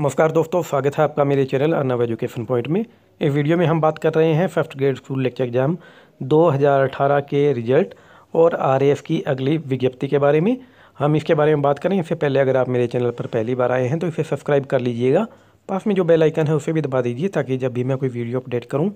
नमस्कार दोस्तों स्वागत है आपका मेरे चैनल अर्नव एजुकेशन पॉइंट में इस वीडियो में हम बात कर रहे हैं first grade school lecture exam 2018 के रिजल्ट और आरएएफ की अगली विज्ञप्ति के बारे में हम इसके बारे में बात करें इससे पहले अगर आप मेरे चैनल पर पहली बार आए हैं तो इसे सब्सक्राइब कर लीजिएगा पास में जो बेलाइकन है उसे भी दबा दीजिए ताकि जब भी मैं कोई वीडियो अपडेट करूँ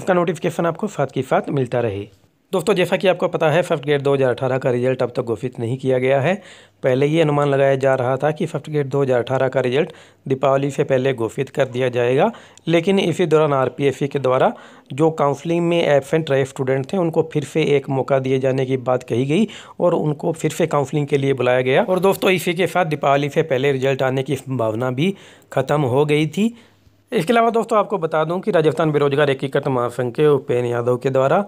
उसका नोटिफिकेशन आपको साथ के साथ मिलता रहे दोस्तों जैसा कि आपको पता है फर्स्ट ग्रेड 2018 का रिजल्ट अब तक तो घोषित नहीं किया गया है पहले ये अनुमान लगाया जा रहा था कि फर्स्ट ग्रेड 2018 का रिजल्ट दीपावली से पहले घोषित कर दिया जाएगा लेकिन इसी दौरान आरपीएससी के द्वारा जो काउंसलिंग में एबसेंट रहे स्टूडेंट थे उनको फिर से एक मौका दिए जाने की बात कही गई और उनको फिर से काउंसलिंग के लिए बुलाया गया और दोस्तों इसी के साथ दीपावली से पहले रिजल्ट आने की संभावना भी ख़त्म हो गई थी इसके अलावा दोस्तों आपको बता दूं कि राजस्थान बेरोजगार एकीकृत महासंघ के उपेन्द्र यादव के द्वारा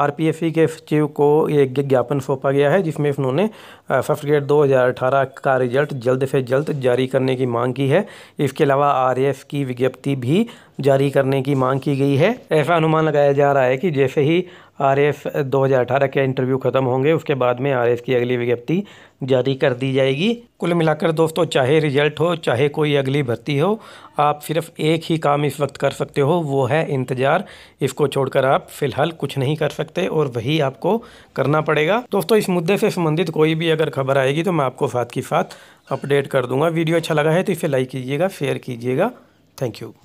आरपीएफई के सचिव को एक ज्ञापन सौंपा गया है जिसमें उन्होंने फर्स्ट ग्रेड 2018 का रिजल्ट जल्द से जल्द जारी करने की मांग की है इसके अलावा आरएएफ की विज्ञप्ति भी जारी करने की मांग की गई है ऐसा अनुमान लगाया जा रहा है कि जैसे ही आर एस दो हज़ार अठारह के इंटरव्यू ख़त्म होंगे उसके बाद में आर एस की अगली विज्ञप्ति जारी कर दी जाएगी कुल मिलाकर दोस्तों चाहे रिजल्ट हो चाहे कोई अगली भर्ती हो आप सिर्फ एक ही काम इस वक्त कर सकते हो वो है इंतज़ार इसको छोड़कर आप फ़िलहाल कुछ नहीं कर सकते और वही आपको करना पड़ेगा दोस्तों इस मुद्दे से संबंधित कोई भी अगर खबर आएगी तो मैं आपको साथ की साथ अपडेट कर दूंगा वीडियो अच्छा लगा है तो इसे लाइक कीजिएगा शेयर कीजिएगा थैंक यू